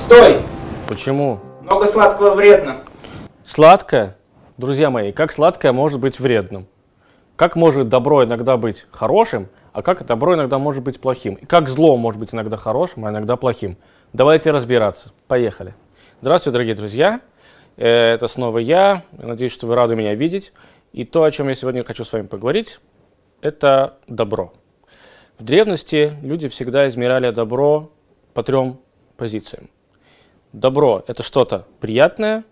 Стой! Почему? Много сладкого вредно. Сладкое? Друзья мои, как сладкое может быть вредным? Как может добро иногда быть хорошим, а как добро иногда может быть плохим? И как зло может быть иногда хорошим, а иногда плохим? Давайте разбираться. Поехали. Здравствуйте, дорогие друзья. Э, это снова я. Надеюсь, что вы рады меня видеть. И то, о чем я сегодня хочу с вами поговорить, это добро. В древности люди всегда измеряли добро по трем позициям. Добро – это что-то приятное,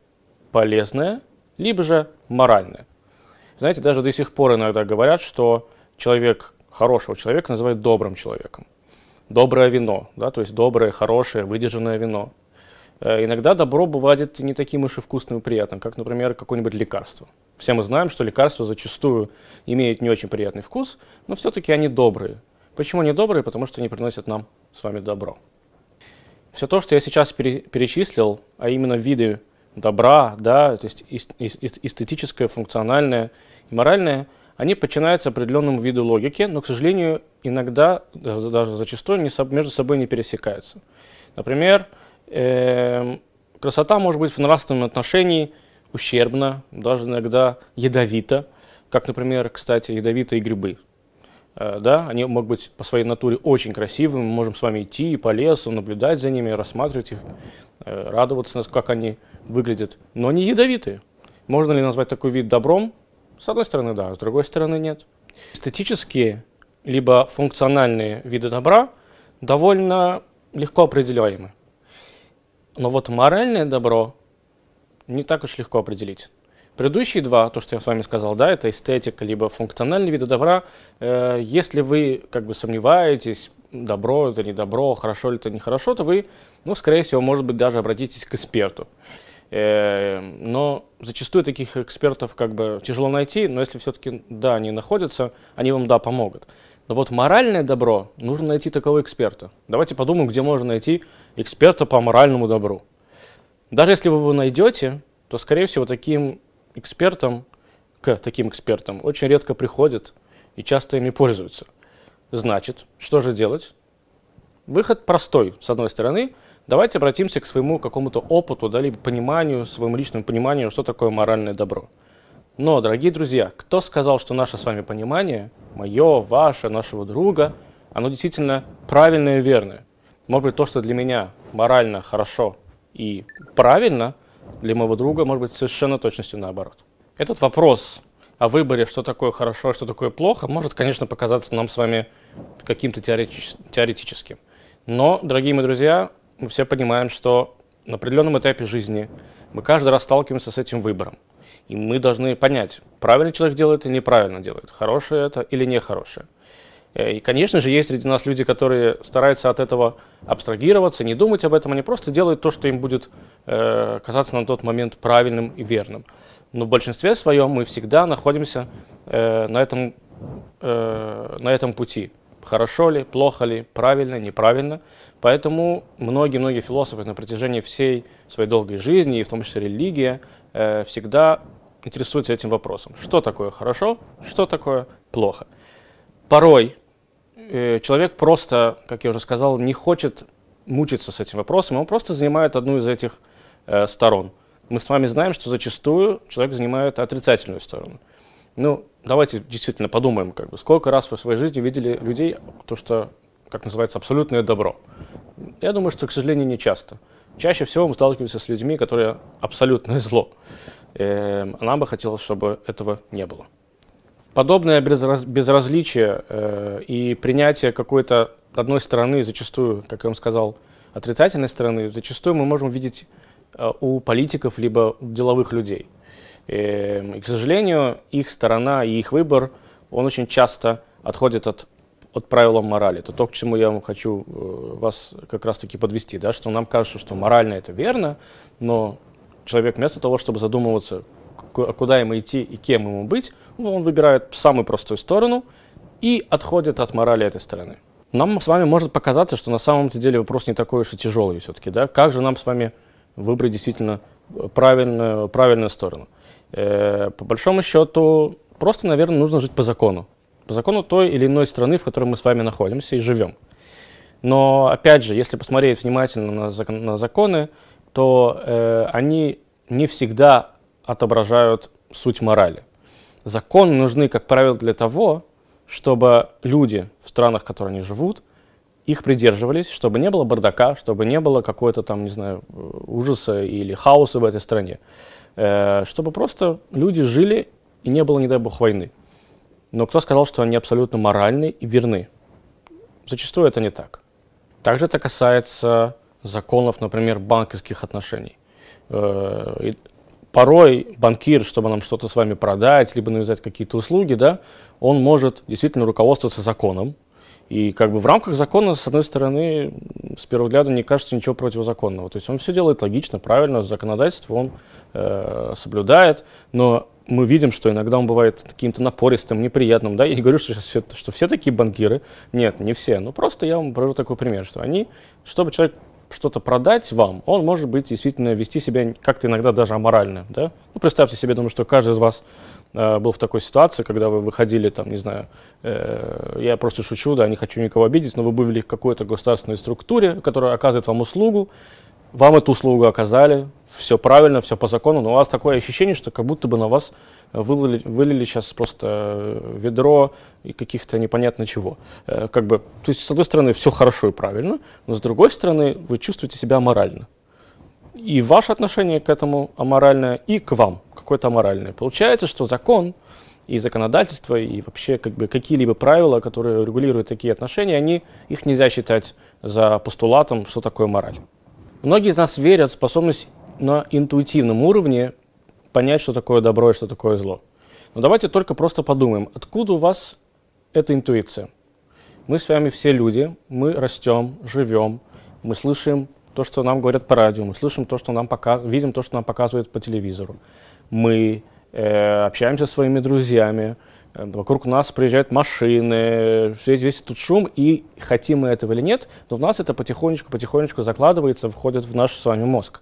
полезное, либо же моральное. Знаете, даже до сих пор иногда говорят, что человек, хорошего человека называют добрым человеком. Доброе вино, да, то есть доброе, хорошее, выдержанное вино. Э, иногда добро бывает не таким уж и вкусным и приятным, как, например, какое-нибудь лекарство. Все мы знаем, что лекарства зачастую имеют не очень приятный вкус, но все-таки они добрые. Почему они добрые? Потому что они приносят нам с вами добро. Все то, что я сейчас перечислил, а именно виды добра, да, то есть эстетическое, функциональное и моральное, они подчиняются определенному виду логики, но, к сожалению, иногда, даже, зачастую, не, между собой не пересекаются. Например, э, красота может быть в нравственном отношении ущербна, даже иногда ядовита, как, например, кстати, ядовитые грибы. Э, да, они могут быть по своей натуре очень красивыми, мы можем с вами идти по лесу, наблюдать за ними, рассматривать их, э, радоваться, как они выглядят, но они ядовитые. Можно ли назвать такой вид добром? С одной стороны, да, с другой стороны, нет. Эстетические, либо функциональные виды добра довольно легко определяемы. Но вот моральное добро не так уж легко определить. Предыдущие два, то, что я с вами сказал, да, это эстетика, либо функциональные виды добра. Э, если вы как бы сомневаетесь, добро это не добро, хорошо ли это не хорошо, то вы, ну, скорее всего, может быть, даже обратитесь к эксперту. Э, но зачастую таких экспертов как бы тяжело найти, но если все-таки, да, они находятся, они вам, да, помогут. Но вот моральное добро, нужно найти такого эксперта. Давайте подумаем, где можно найти эксперта по моральному добру. Даже если вы его найдете, то, скорее всего, таким экспертам, к таким экспертам очень редко приходят и часто ими пользуются. Значит, что же делать? Выход простой, с одной стороны. Давайте обратимся к своему какому-то опыту, да, либо пониманию, своему личному пониманию, что такое моральное добро. Но, дорогие друзья, кто сказал, что наше с вами понимание, мое, ваше, нашего друга, оно действительно правильное и верное? Может быть, то, что для меня морально хорошо и правильно – для моего друга может быть совершенно точностью наоборот. Этот вопрос о выборе, что такое хорошо, что такое плохо, может, конечно, показаться нам с вами каким-то теоретичес теоретическим. Но, дорогие мои друзья, мы все понимаем, что на определенном этапе жизни мы каждый раз сталкиваемся с этим выбором. И мы должны понять, правильно человек делает или неправильно делает, хорошее это или нехорошее. Э, и, конечно же, есть среди нас люди, которые стараются от этого абстрагироваться, не думать об этом, они просто делают то, что им будет э, казаться на тот момент правильным и верным. Но в большинстве своем мы всегда находимся э, на, этом, э, на этом пути. Хорошо ли, плохо ли, правильно, неправильно. Поэтому многие-многие философы на протяжении всей своей долгой жизни, и в том числе религия, э, всегда интересуются этим вопросом. Что такое хорошо, что такое плохо. Порой Э, человек просто, как я уже сказал, не хочет мучиться с этим вопросом, он просто занимает одну из этих э, сторон. Мы с вами знаем, что зачастую человек занимает отрицательную сторону. Ну, давайте действительно подумаем, как бы, сколько раз вы в своей жизни видели людей, то, что, как называется, абсолютное добро. Я думаю, что, к сожалению, не часто. Чаще всего мы сталкиваемся с людьми, которые абсолютное зло. Э, нам бы хотелось, чтобы этого не было. Подобное безразличие э, и принятие какой-то одной стороны, зачастую, как я вам сказал, отрицательной стороны, зачастую мы можем видеть э, у политиков либо у деловых людей. И, эм, и, к сожалению, их сторона и их выбор, он очень часто отходит от, от правила морали. Это то, к чему я вам хочу э, вас как раз-таки подвести, да, что нам кажется, что морально это верно, но человек вместо того, чтобы задумываться, куда ему идти и кем ему быть, ну, он выбирает самую простую сторону и отходит от морали этой стороны. Нам с вами может показаться, что на самом деле вопрос не такой уж и тяжелый все-таки. Да? Как же нам с вами выбрать действительно э, правильную, правильную сторону? Э, по большому счету, просто, наверное, нужно жить по закону. По закону той или иной страны, в которой мы с вами находимся и живем. Но, опять же, если посмотреть внимательно на, закон, на законы, то э, они не всегда отображают суть морали. Законы нужны, как правило, для того, чтобы люди в странах, в которых они живут, их придерживались, чтобы не было бардака, чтобы не было какой-то там, не знаю, э, ужаса или хаоса в этой стране. Э, чтобы просто люди жили и не было, не дай бог, войны. Но кто сказал, что они абсолютно моральны и верны? Зачастую это не так. Также это касается законов, например, банковских отношений. Э, порой банкир, чтобы нам что-то с вами продать, либо навязать какие-то услуги, да, он может действительно руководствоваться законом. И как бы в рамках закона, с одной стороны, с первого взгляда не кажется ничего противозаконного. То есть он все делает логично, правильно, законодательство он э, соблюдает, но мы видим, что иногда он бывает каким-то напористым, неприятным, да, я не говорю, что, все, что все такие банкиры, нет, не все, но просто я вам привожу такой пример, что они, чтобы человек что-то продать вам, он может быть действительно вести себя как-то иногда даже аморально. Да? Ну, представьте себе, думаю, что каждый из вас э, был в такой ситуации, когда вы выходили, там, не знаю, э, я просто шучу, да, не хочу никого обидеть, но вы были в какой-то государственной структуре, которая оказывает вам услугу, вам эту услугу оказали, все правильно, все по закону, но у вас такое ощущение, что как будто бы на вас вылили, вылили сейчас просто э, ведро и каких-то непонятно чего. Э, как бы, то есть, с одной стороны, все хорошо и правильно, но с другой стороны, вы чувствуете себя аморально. И ваше отношение к этому аморальное, и к вам какое-то аморальное. Получается, что закон и законодательство, и вообще как бы какие-либо правила, которые регулируют такие отношения, они, их нельзя считать за постулатом, что такое мораль. Многие из нас верят в способность на интуитивном уровне понять, что такое добро и что такое зло. Но давайте только просто подумаем, откуда у вас эта интуиция? Мы с вами все люди, мы растем, живем, мы слышим то, что нам говорят по радио, мы слышим то, что нам пока... видим то, что нам показывают по телевизору. Мы э, общаемся со своими друзьями, э, вокруг нас приезжают машины, весь, весь этот шум, и хотим мы этого или нет, но в нас это потихонечку-потихонечку закладывается, входит в наш с вами мозг.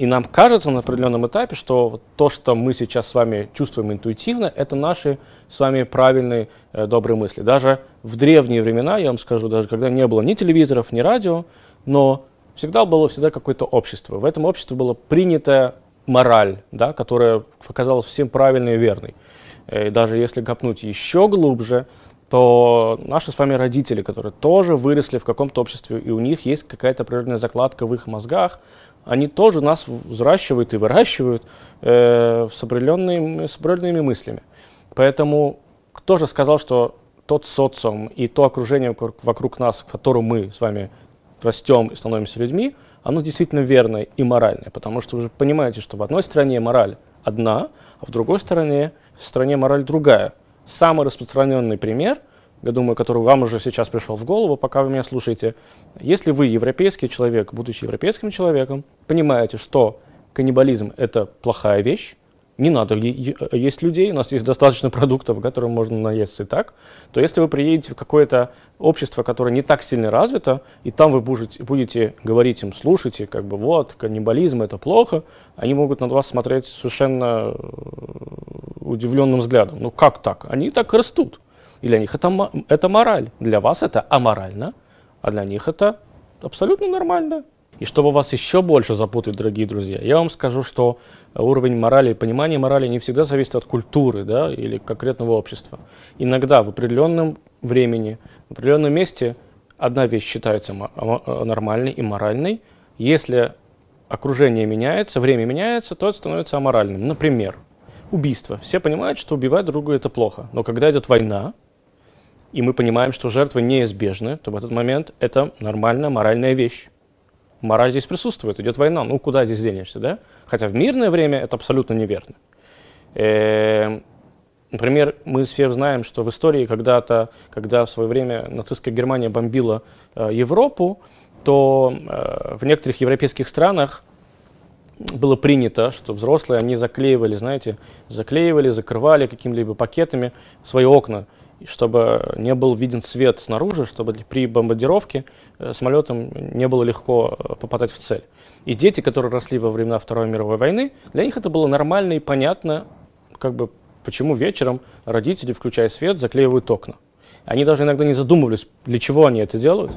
И нам кажется на определенном этапе, что то, что мы сейчас с вами чувствуем интуитивно, это наши с вами правильные э, добрые мысли. Даже в древние времена, я вам скажу, даже когда не было ни телевизоров, ни радио, но всегда было всегда какое-то общество. В этом обществе была принята мораль, да, которая оказалась всем правильной и верной. Э, и даже если копнуть еще глубже, то наши с вами родители, которые тоже выросли в каком-то обществе, и у них есть какая-то природная закладка в их мозгах они тоже нас взращивают и выращивают э, с, определенными, с определенными мыслями. Поэтому кто же сказал, что тот социум и то окружение вокруг, нас, в котором мы с вами растем и становимся людьми, оно действительно верное и моральное, потому что вы же понимаете, что в одной стране мораль одна, а в другой стране, в стране мораль другая. Самый распространенный пример – я думаю, который вам уже сейчас пришел в голову, пока вы меня слушаете. Если вы европейский человек, будучи европейским человеком, понимаете, что каннибализм – это плохая вещь, не надо есть людей, у нас есть достаточно продуктов, которые можно наесть и так, то если вы приедете в какое-то общество, которое не так сильно развито, и там вы будете говорить им, слушайте, как бы вот, каннибализм это плохо, они могут на вас смотреть совершенно э, удивленным взглядом. Ну как так? Они так растут. И для них это, это мораль. Для вас это аморально, а для них это абсолютно нормально. И чтобы вас еще больше запутать, дорогие друзья, я вам скажу, что уровень морали понимание морали не всегда зависит от культуры да, или конкретного общества. Иногда в определенном времени, в определенном месте одна вещь считается нормальной и моральной. Если окружение меняется, время меняется, то это становится аморальным. Например, убийство. Все понимают, что убивать друга это плохо. Но когда идет война, и мы понимаем, что жертвы неизбежны, то в этот момент это нормальная моральная вещь. Мораль здесь присутствует, идет война, ну куда здесь денешься, да? Хотя в мирное время это абсолютно неверно. Эм, например, мы все знаем, что в истории когда-то, когда в свое время нацистская Германия бомбила э, Европу, то э, в некоторых европейских странах было принято, что взрослые, они заклеивали, знаете, заклеивали, закрывали какими-либо пакетами свои окна, чтобы не был виден свет снаружи, чтобы при бомбардировке э, самолетом не было легко э, попадать в цель. И дети, которые росли во времена Второй мировой войны, для них это было нормально и понятно, как бы почему вечером родители, включая свет, заклеивают окна. Они даже иногда не задумывались, для чего они это делают.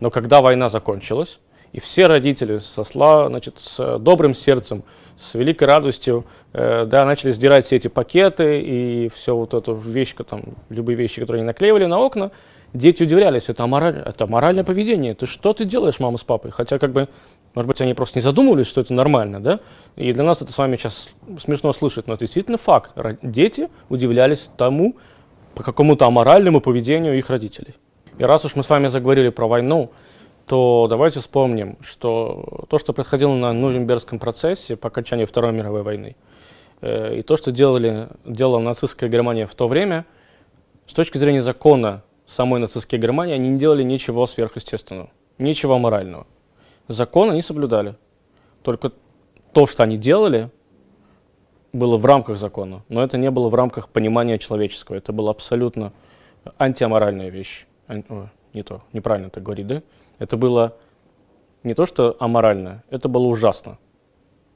Но когда война закончилась, и все родители сосла, значит, с э, добрым сердцем, с великой радостью, э, да, начали сдирать все эти пакеты и все вот эту вещь, там, любые вещи, которые они наклеивали на окна. Дети удивлялись, это, амораль, это моральное поведение, ты что ты делаешь, мама с папой? Хотя, как бы, может быть, они просто не задумывались, что это нормально, да? И для нас это с вами сейчас смешно слышать, но это действительно факт. Дети удивлялись тому, по какому-то аморальному поведению их родителей. И раз уж мы с вами заговорили про войну, то давайте вспомним, что то, что происходило на Нюрнбергском процессе по окончании Второй мировой войны, э, и то, что делали, делала нацистская Германия в то время, с точки зрения закона самой нацистской Германии, они не делали ничего сверхъестественного, ничего морального. Закон они соблюдали. Только то, что они делали, было в рамках закона, но это не было в рамках понимания человеческого. Это была абсолютно антиаморальная вещь. Ан... Ой, не то, неправильно так говорить, да? Это было не то что аморально, это было ужасно,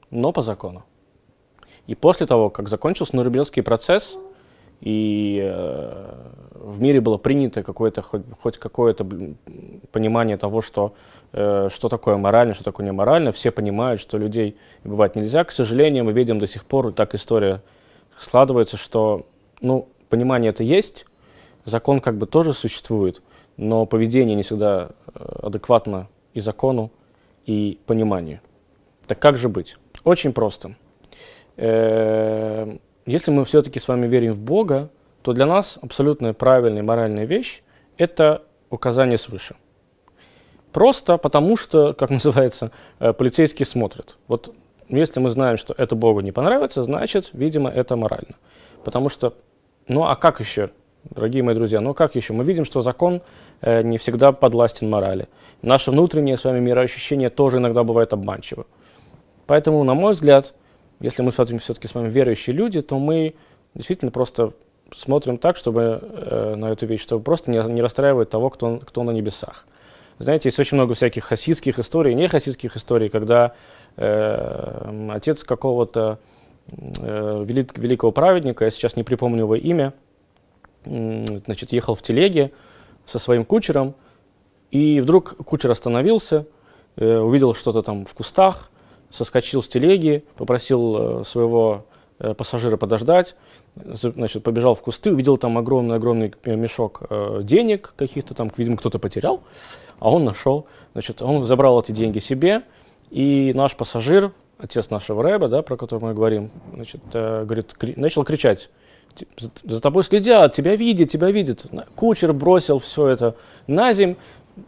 но по закону. И после того, как закончился Нурнбергский процесс, и э, в мире было принято какое-то хоть, хоть какое-то понимание того, что э, что такое морально, что такое неморально. Все понимают, что людей бывать нельзя. К сожалению, мы видим до сих пор так история складывается, что ну понимание это есть, закон как бы тоже существует, но поведение не всегда э, адекватно и закону, и пониманию. Так как же быть? Очень просто. Э, если мы все-таки с вами верим в Бога, то для нас абсолютно правильная моральная вещь – это указание свыше. Просто потому что, как называется, э, полицейские смотрят. Вот если мы знаем, что это Богу не понравится, значит, видимо, это морально. Потому что, ну а как еще Дорогие мои друзья, ну как еще? Мы видим, что закон э, не всегда подластен морали. Наше внутреннее с вами мироощущение тоже иногда бывает обманчиво. Поэтому, на мой взгляд, если мы все-таки с вами верующие люди, то мы действительно просто смотрим так, чтобы э, на эту вещь, чтобы просто не, не расстраивать того, кто, кто на небесах. Знаете, есть очень много всяких хасидских историй, не хасидских историй, когда э, отец какого-то э, велик, великого праведника, я сейчас не припомню его имя, значит, ехал в телеге со своим кучером, и вдруг кучер остановился, э, увидел что-то там в кустах, соскочил с телеги, попросил э, своего э, пассажира подождать, значит, побежал в кусты, увидел там огромный-огромный мешок денег каких-то там, видимо, кто-то потерял, а он нашел, значит, он забрал эти деньги себе, и наш пассажир, отец нашего рэба, да, про которого мы говорим, значит, говорит, кри начал кричать, Типа, за тобой следят, тебя видят, тебя видят. Кучер бросил все это на земь,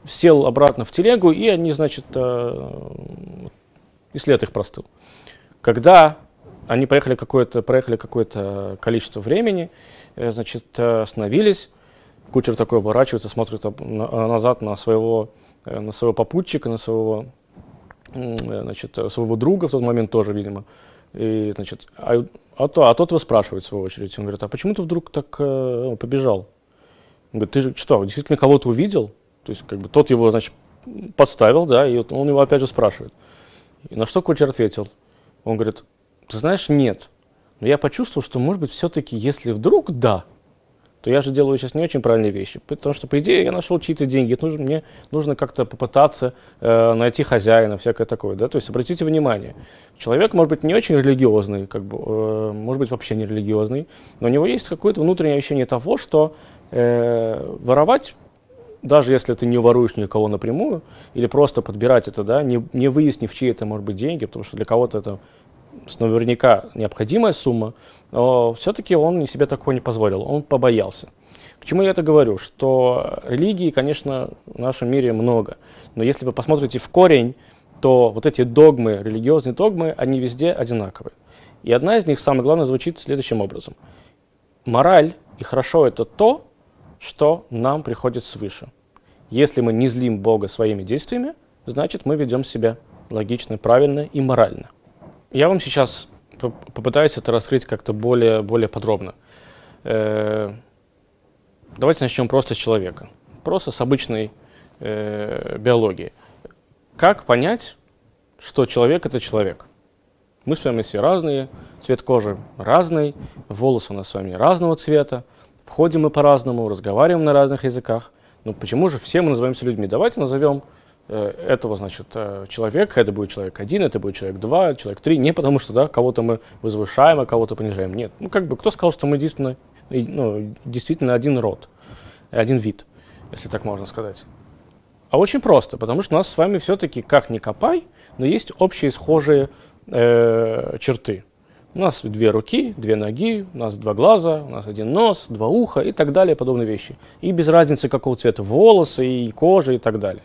сел обратно в телегу, и они, значит, э, и след их простыл. Когда они проехали какое-то проехали какое-то количество времени, э, значит, э, остановились, кучер такой оборачивается, смотрит назад на своего, на своего попутчика, на своего, значит, своего друга в тот момент тоже, видимо, и, значит, а а, то, а тот его спрашивает в свою очередь. Он говорит, а почему ты вдруг так э, ну, побежал? Он говорит, ты же что, действительно кого-то увидел? То есть как бы тот его, значит, подставил, да, и он его опять же спрашивает. И на что Кучер ответил? Он говорит, ты знаешь, нет. Но я почувствовал, что, может быть, все-таки, если вдруг да, то я же делаю сейчас не очень правильные вещи. Потому что, по идее, я нашел чьи-то деньги. Это нужно, мне нужно как-то попытаться э, найти хозяина, всякое такое. Да? То есть обратите внимание, человек может быть не очень религиозный, как бы, э, может быть вообще не религиозный, но у него есть какое-то внутреннее ощущение того, что э, воровать даже если ты не воруешь никого напрямую, или просто подбирать это, да, не, не выяснив, чьи это, может быть, деньги, потому что для кого-то это наверняка необходимая сумма, но э, все-таки он себе такого не позволил, он побоялся. К чему я это говорю? Что религий, конечно, в нашем мире много, но если вы посмотрите в корень, то вот эти догмы, религиозные догмы, они везде одинаковые. И одна из них, самое главное, звучит следующим образом. Мораль и хорошо это то, что нам приходит свыше. Если мы не злим Бога своими действиями, значит мы ведем себя логично, правильно и морально. Я вам сейчас попытаюсь это раскрыть как-то более, более подробно. Э, давайте начнем просто с человека, просто с обычной э, биологии. Как понять, что человек – это человек? Мы с вами все разные, цвет кожи разный, волосы у нас с вами разного цвета, ходим мы по-разному, разговариваем на разных языках. Но почему же все мы называемся людьми? Давайте назовем Э, этого, значит, э, человека, это будет человек один, это будет человек два, человек три, не потому что, да, кого-то мы возвышаем, а кого-то понижаем, нет. Ну, как бы, кто сказал, что мы действительно, ну, действительно один род, э, один вид, если так можно сказать? А очень просто, потому что у нас с вами все-таки, как ни копай, но есть общие схожие э, черты. У нас две руки, две ноги, у нас два глаза, у нас один нос, два уха и так далее, подобные вещи. И без разницы, какого цвета волосы, и кожа, и так далее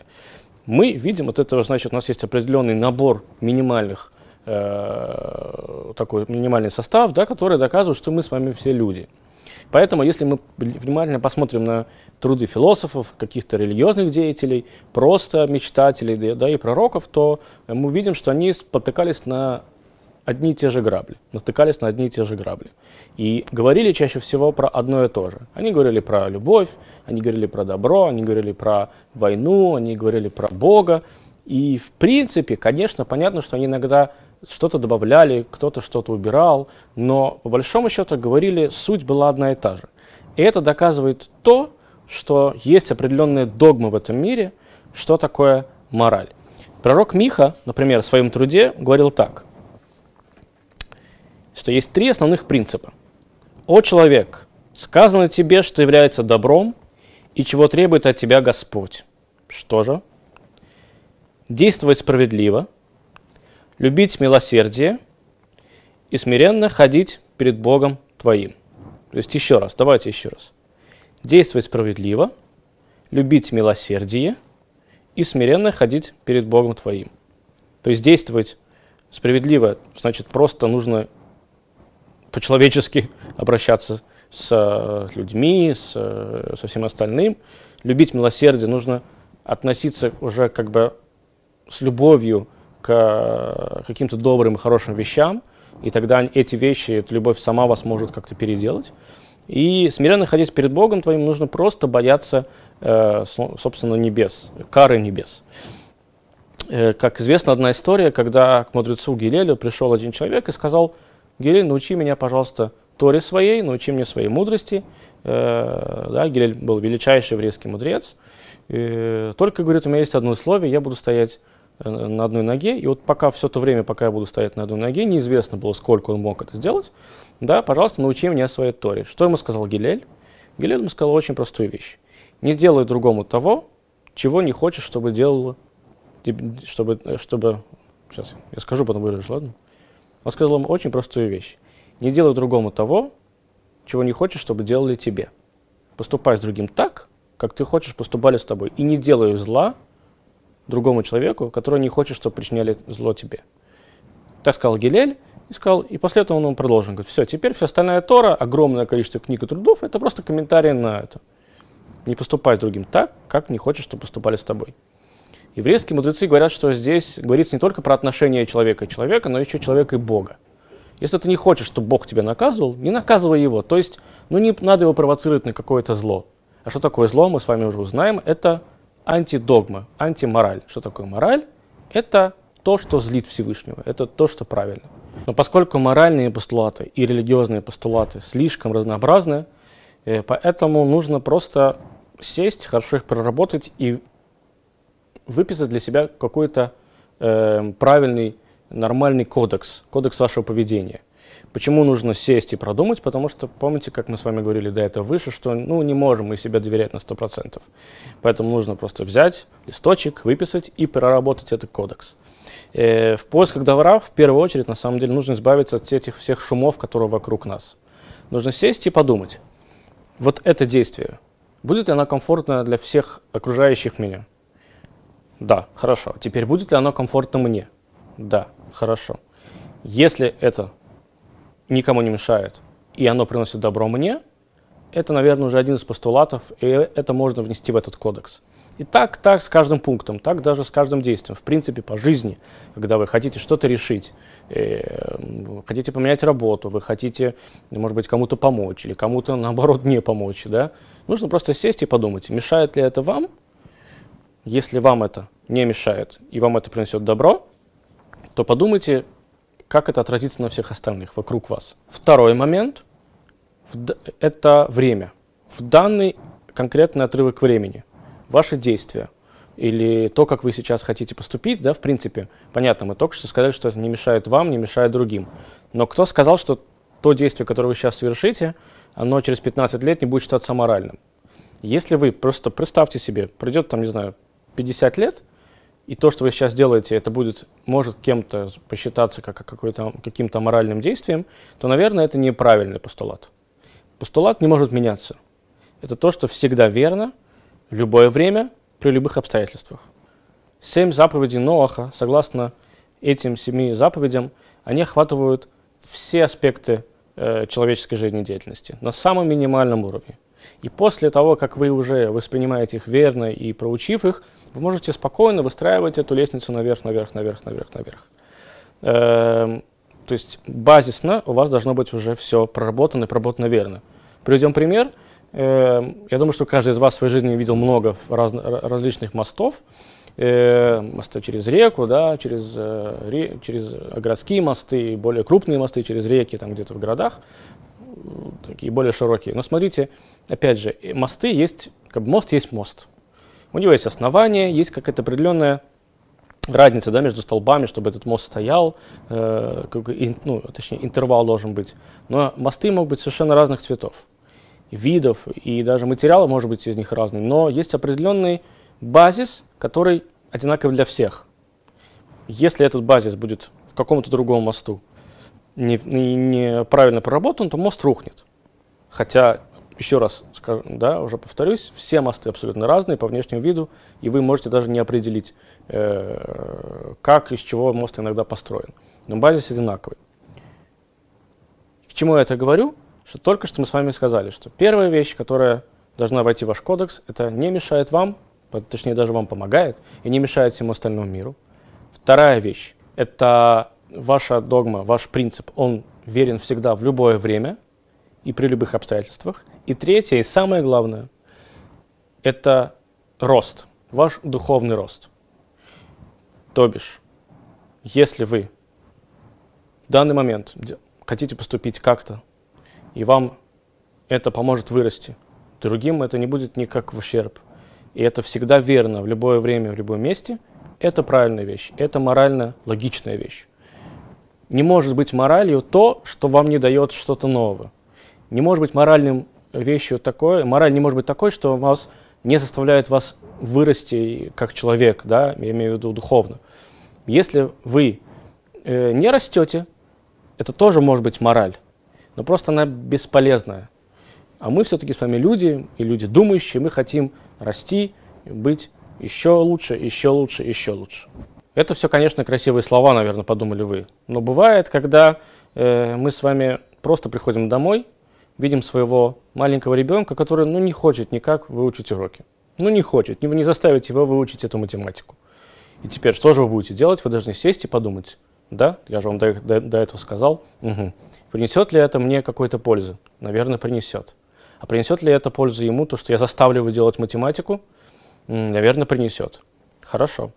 мы видим от этого, значит, у нас есть определенный набор минимальных, э, такой минимальный состав, да, который доказывает, что мы с вами все люди. Поэтому, если мы внимательно посмотрим на труды философов, каких-то религиозных деятелей, просто мечтателей да, и пророков, то мы видим что они спотыкались на одни и те же грабли, натыкались на одни и те же грабли. И говорили чаще всего про одно и то же. Они говорили про любовь, они говорили про добро, они говорили про войну, они говорили про Бога. И в принципе, конечно, понятно, что они иногда что-то добавляли, кто-то что-то убирал, но по большому счету говорили, суть была одна и та же. И это доказывает то, что есть определенные догмы в этом мире, что такое мораль. Пророк Миха, например, в своем труде говорил так что есть три основных принципа. «О человек, сказано тебе, что является добром и чего требует от тебя Господь». Что же? Действовать справедливо, любить милосердие и смиренно ходить перед Богом твоим. То есть еще раз, давайте еще раз. Действовать справедливо, любить милосердие и смиренно ходить перед Богом твоим. То есть действовать справедливо, значит, просто нужно по-человечески обращаться с э, людьми, с, э, со всем остальным. Любить милосердие нужно относиться уже как бы с любовью к э, каким-то добрым и хорошим вещам, и тогда эти вещи, эта любовь сама вас может как-то переделать. И смиренно ходить перед Богом твоим нужно просто бояться, собственно, небес, кары небес. как известно, одна история, когда к мудрецу Гилелю пришел один человек и сказал – Гелель, научи меня, пожалуйста, Торе своей, научи мне своей мудрости. Э, да, Гелель был величайший еврейский мудрец. Э, только, говорит, у меня есть одно условие, я буду стоять э, на одной ноге. И вот пока все то время, пока я буду стоять на одной ноге, неизвестно было, сколько он мог это сделать. Да, пожалуйста, научи меня своей Торе. Что ему сказал Гелель? Гелель ему сказал очень простую вещь. Не делай другому того, чего не хочешь, чтобы делал, чтобы, чтобы, сейчас я скажу, потом вырежешь, ладно? Он сказал ему очень простую вещь. Не делай другому того, чего не хочешь, чтобы делали тебе. Поступай с другим так, как ты хочешь, поступали с тобой. И не делай зла другому человеку, который не хочет, чтобы причиняли зло тебе. Так сказал Гилель, и сказал, и после этого он ему продолжил. Говорит, все, теперь все остальная Тора, огромное количество книг и трудов, это просто комментарии на это. Не поступай с другим так, как не хочешь, чтобы поступали с тобой. Еврейские мудрецы говорят, что здесь говорится не только про отношения человека и человека, но еще человека и Бога. Если ты не хочешь, чтобы Бог тебя наказывал, не наказывай его. То есть, ну не надо его провоцировать на какое-то зло. А что такое зло, мы с вами уже узнаем. Это антидогма, антимораль. Что такое мораль? Это то, что злит Всевышнего, это то, что правильно. Но поскольку моральные постулаты и религиозные постулаты слишком разнообразны, э, поэтому нужно просто сесть, хорошо их проработать и выписать для себя какой-то э, правильный, нормальный кодекс, кодекс вашего поведения. Почему нужно сесть и продумать? Потому что, помните, как мы с вами говорили до этого выше, что ну, не можем мы себя доверять на 100%. Поэтому нужно просто взять листочек, выписать и проработать этот кодекс. Э, в поисках добра, в первую очередь, на самом деле, нужно избавиться от этих всех шумов, которые вокруг нас. Нужно сесть и подумать. Вот это действие, будет ли оно комфортно для всех окружающих меня? Да, хорошо. Теперь будет ли оно комфортно мне? Да, хорошо. Если это никому не мешает, и оно приносит добро мне, это, наверное, уже один из постулатов, и это можно внести в этот кодекс. И так, так с каждым пунктом, так даже с каждым действием. В принципе, по жизни, когда вы хотите что-то решить, э, хотите поменять работу, вы хотите, может быть, кому-то помочь или кому-то, наоборот, не помочь, да, нужно просто сесть и подумать, мешает ли это вам если вам это не мешает и вам это принесет добро, то подумайте, как это отразится на всех остальных вокруг вас. Второй момент – это время. В данный конкретный отрывок времени ваши действия или то, как вы сейчас хотите поступить, да, в принципе, понятно, мы только что сказали, что это не мешает вам, не мешает другим. Но кто сказал, что то действие, которое вы сейчас совершите, оно через 15 лет не будет считаться моральным? Если вы просто представьте себе, пройдет там, не знаю, 50 лет, и то, что вы сейчас делаете, это будет, может кем-то посчитаться как какое-то каким-то моральным действием, то, наверное, это неправильный постулат. Постулат не может меняться. Это то, что всегда верно, в любое время, при любых обстоятельствах. Семь заповедей Ноаха, согласно этим семи заповедям, они охватывают все аспекты э, человеческой жизнедеятельности на самом минимальном уровне. И после того, как вы уже воспринимаете их верно и проучив их, вы можете спокойно выстраивать эту лестницу наверх, наверх, наверх, наверх, наверх. Э, то есть базисно у вас должно быть уже все проработано и проработано верно. Приведем пример. Э, я думаю, что каждый из вас в своей жизни видел много раз, различных мостов. Э, мосты через реку, да, через, э, ре, через городские мосты, более крупные мосты через реки, там где-то в городах такие более широкие. Но смотрите, опять же, мосты есть, как бы мост есть мост. У него есть основание, есть какая-то определенная разница да, между столбами, чтобы этот мост стоял, э, как, ин, ну, точнее, интервал должен быть. Но мосты могут быть совершенно разных цветов, видов, и даже материалы, может быть, из них разные. Но есть определенный базис, который одинаков для всех. Если этот базис будет в каком-то другом мосту, не, не, неправильно проработан, то мост рухнет. Хотя, еще раз скажу, да, уже повторюсь, все мосты абсолютно разные по внешнему виду, и вы можете даже не определить, э, как, из чего мост иногда построен. Но базис одинаковый. К чему я это говорю? Что только что мы с вами сказали, что первая вещь, которая должна войти в ваш кодекс, это не мешает вам, точнее даже вам помогает, и не мешает всему остальному миру. Вторая вещь — это ваша догма, ваш принцип, он верен всегда в любое время и при любых обстоятельствах. И третье, и самое главное, это рост, ваш духовный рост. То бишь, если вы в данный момент хотите поступить как-то, и вам это поможет вырасти, другим это не будет никак в ущерб. И это всегда верно в любое время, в любом месте. Это правильная вещь, это морально логичная вещь. Не может быть моралью то, что вам не дает что-то новое. Не может быть моральным вещью такое, мораль не может быть такой, что вас не заставляет вас вырасти как человек, да, я имею в виду духовно. Если вы э, не растете, это тоже может быть мораль, но просто она бесполезная. А мы все-таки с вами люди, и люди думающие, мы хотим расти, быть еще лучше, еще лучше, еще лучше. Это все, конечно, красивые слова, наверное, подумали вы. Но бывает, когда э, мы с вами просто приходим домой, видим своего маленького ребенка, который ну, не хочет никак выучить уроки. Ну, не хочет. Вы не заставите его выучить эту математику. И теперь что же вы будете делать? Вы должны сесть и подумать. Да, я же вам до, до, до этого сказал. Угу. Принесет ли это мне какую-то пользу? Наверное, принесет. А принесет ли это пользу ему, то, что я заставлю его делать математику? Наверное, принесет. Хорошо.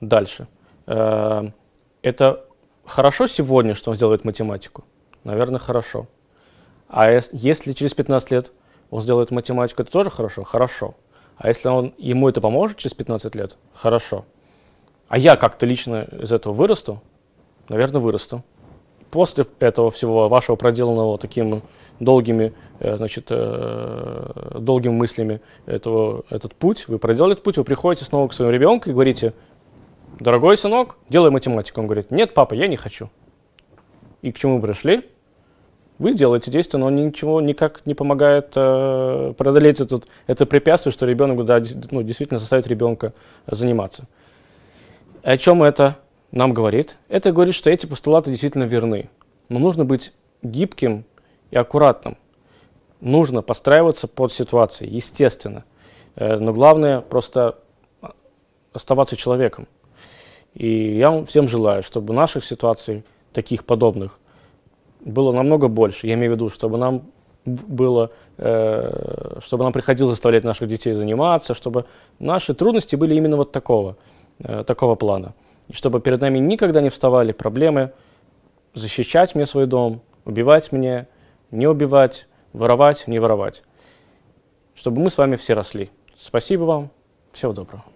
Дальше. Э, это хорошо сегодня, что он сделает математику? Наверное, хорошо. А если через 15 лет он сделает математику, это тоже хорошо? Хорошо. А если он, ему это поможет через 15 лет? Хорошо. А я как-то лично из этого вырасту? Наверное, вырасту. После этого всего вашего проделанного таким долгими, э, значит, э, долгими мыслями этого, этот путь, вы проделали этот путь, вы приходите снова к своему ребенку и говорите – дорогой сынок, делай математику. Он говорит, нет, папа, я не хочу. И к чему пришли? Вы делаете действия, но ничего никак не помогает э, преодолеть этот, это препятствие, что ребенок, да, ну, действительно заставит ребенка заниматься. О чем это нам говорит? Это говорит, что эти постулаты действительно верны. Но нужно быть гибким и аккуратным. Нужно подстраиваться под ситуации, естественно. Э, но главное просто оставаться человеком. И я всем желаю, чтобы наших ситуаций, таких подобных, было намного больше. Я имею в виду, чтобы нам было, э, чтобы нам приходилось заставлять наших детей заниматься, чтобы наши трудности были именно вот такого, э, такого плана. И чтобы перед нами никогда не вставали проблемы защищать мне свой дом, убивать мне, не убивать, воровать, не воровать. Чтобы мы с вами все росли. Спасибо вам. Всего доброго.